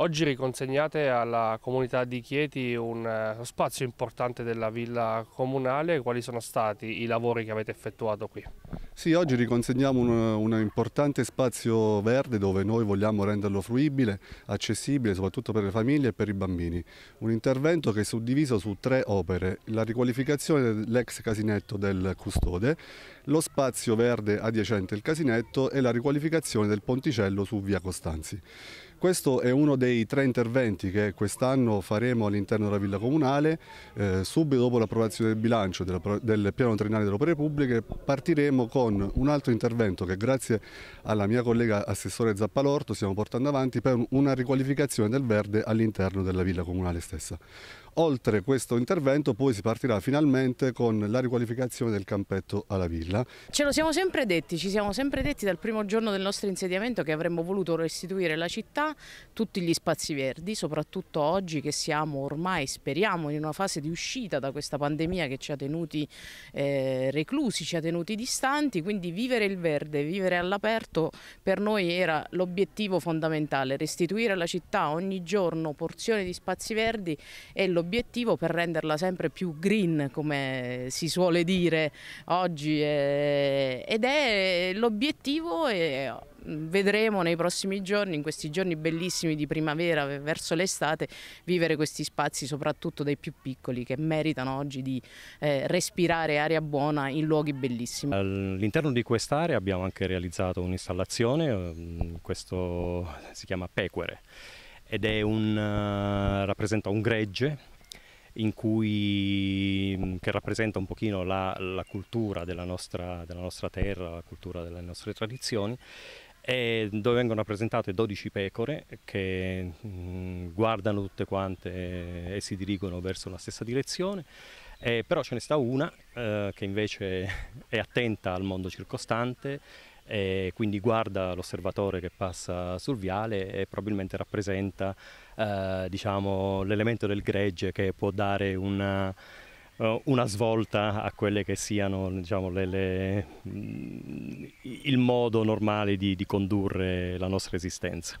Oggi riconsegnate alla comunità di Chieti un eh, spazio importante della villa comunale, quali sono stati i lavori che avete effettuato qui? Sì, oggi riconsegniamo un, un, importante spazio verde dove noi vogliamo renderlo fruibile, accessibile soprattutto per le famiglie e per i bambini. Un intervento che è suddiviso su tre opere, la riqualificazione dell'ex casinetto del custode, lo spazio verde adiacente al casinetto e la riqualificazione del ponticello su via Costanzi. Questo è uno dei tre interventi che quest'anno faremo all'interno della Villa Comunale. Eh, subito dopo l'approvazione del bilancio della, del piano triennale delle opere pubbliche partiremo con un altro intervento che grazie alla mia collega assessore Zappalorto stiamo portando avanti per una riqualificazione del verde all'interno della Villa Comunale stessa. Oltre questo intervento poi si partirà finalmente con la riqualificazione del campetto alla villa. Ce lo siamo sempre detti, ci siamo sempre detti dal primo giorno del nostro insediamento che avremmo voluto restituire alla città tutti gli spazi verdi, soprattutto oggi che siamo ormai, speriamo, in una fase di uscita da questa pandemia che ci ha tenuti eh, reclusi, ci ha tenuti distanti, quindi vivere il verde, vivere all'aperto per noi era l'obiettivo fondamentale, restituire alla città ogni giorno porzioni di spazi verdi è l'obiettivo obiettivo per renderla sempre più green, come si suole dire oggi, eh, ed è l'obiettivo e mm, vedremo nei prossimi giorni, in questi giorni bellissimi di primavera verso l'estate, vivere questi spazi soprattutto dei più piccoli che meritano oggi di eh, respirare aria buona in luoghi bellissimi. All'interno di quest'area abbiamo anche realizzato un'installazione, mm, questo si chiama Pequere ed un, uh, rappresenta un gregge in cui, mm, che rappresenta un pochino la, la cultura della nostra, della nostra terra, la cultura delle nostre tradizioni dove vengono rappresentate 12 pecore che mh, mm, guardano tutte quante e si dirigono verso la stessa direzione, eh, però ce ne sta una eh, che invece è attenta al mondo circostante e eh, quindi guarda l'osservatore che passa sul viale e probabilmente rappresenta eh, diciamo, l'elemento del gregge che può dare una, eh, una svolta a quelle che siano diciamo, le, le, mm, il modo normale di, di condurre la nostra esistenza.